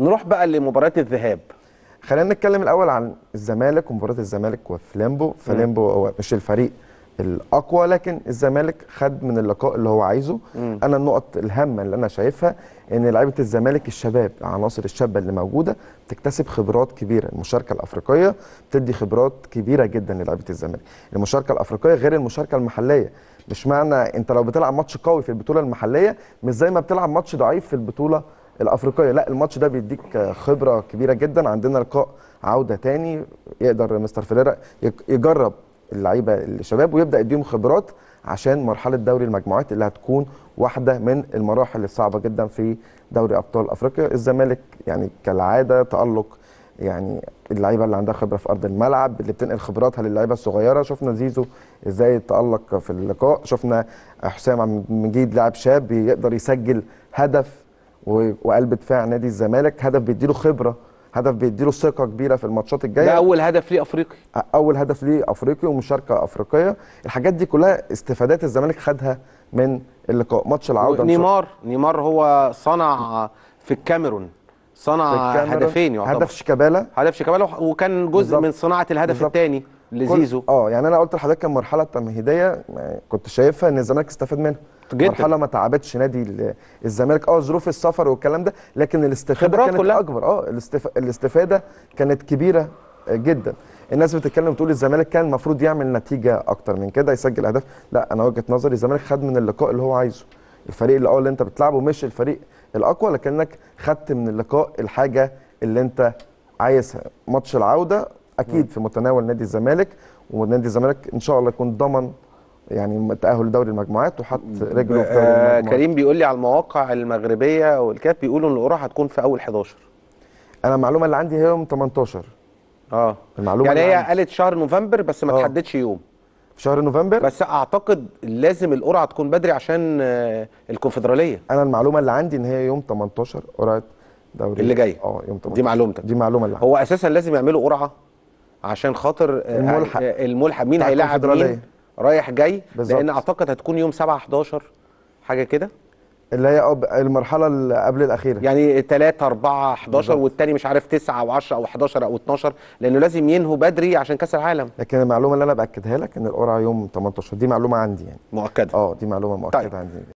نروح بقى لمباراه الذهاب خلينا نتكلم الاول عن الزمالك ومباراه الزمالك وفلامبو فلامبو هو مش الفريق الاقوى لكن الزمالك خد من اللقاء اللي هو عايزه م. انا النقط الهامه اللي انا شايفها ان لعيبه الزمالك الشباب العناصر الشابه اللي موجوده بتكتسب خبرات كبيره المشاركه الافريقيه بتدي خبرات كبيره جدا للعيبه الزمالك المشاركه الافريقيه غير المشاركه المحليه مش معنى انت لو بتلعب ماتش قوي في البطوله المحليه مش زي ما بتلعب ماتش ضعيف في البطوله الافريقيه لا الماتش ده بيديك خبره كبيره جدا عندنا لقاء عوده تاني يقدر مستر فيريرا يجرب اللعيبه الشباب ويبدا يديهم خبرات عشان مرحله دوري المجموعات اللي هتكون واحده من المراحل الصعبه جدا في دوري ابطال افريقيا الزمالك يعني كالعاده تالق يعني اللعيبه اللي عندها خبره في ارض الملعب اللي بتنقل خبراتها للعيبه الصغيره شفنا زيزو ازاي تالق في اللقاء شفنا حسام عبد المجيد لاعب شاب يقدر يسجل هدف وقلب دفاع نادي الزمالك هدف بيديله خبره هدف بيديله ثقه كبيره في الماتشات الجايه ده اول هدف ليه افريقي اول هدف ليه افريقي ومشاركه افريقيه الحاجات دي كلها استفادات الزمالك خدها من اللقاء ماتش العوده نيمار نيمار هو صنع في الكاميرون صنع في الكاميرون هدفين يعتبر هدف شيكابالا هدف شيكابالا وكان جزء بالزبط. من صناعه الهدف الثاني لزيزو اه يعني انا قلت لحضرتك كان مرحله تمهيديه كنت شايفها ان الزمالك استفاد منها جدا مرحله ما تعبتش نادي الزمالك اه ظروف السفر والكلام ده لكن الاستفاده كانت كلها. اكبر اه الاستف... الاستفاده كانت كبيره آه، جدا الناس بتتكلم بتقول الزمالك كان المفروض يعمل نتيجه اكتر من كده يسجل اهداف لا انا وجهه نظري الزمالك خد من اللقاء اللي هو عايزه الفريق اللي اه اللي انت بتلعبه مش الفريق الاقوى لكنك خدت من اللقاء الحاجه اللي انت عايزها ماتش العوده اكيد في متناول نادي الزمالك ونادي الزمالك ان شاء الله يكون ضمن يعني تاهل لدوري المجموعات وحط رجله في دوري آه، المجموعات كريم بيقول لي على المواقع المغربيه والكاف بيقولوا ان القرعه هتكون في اول 11 انا المعلومه اللي عندي هي يوم 18 اه المعلومه يعني هي قالت شهر نوفمبر بس ما آه. تحددش يوم في شهر نوفمبر بس اعتقد لازم القرعه تكون بدري عشان آه، الكونفدراليه انا المعلومه اللي عندي ان هي يوم 18 قرعه دوري اللي جاي اه يوم 18 دي معلومتك دي معلومه اللي عندي. هو اساسا لازم يعملوا قرعه عشان خاطر آه، الملحق آه، آه، الملحق مين هيلاعب مين رايح جاي بالزبط. لان اعتقد هتكون يوم 7 11 حاجه كده اللي هي المرحله اللي قبل الاخيره يعني 3 4 11 والتاني مش عارف 9 و10 او 11 او 12 لانه لازم ينهوا بدري عشان كاس العالم لكن المعلومه اللي انا باكدها لك ان القرعه يوم 18 دي معلومه عندي يعني مؤكده اه دي معلومه مؤكده طيب. عندي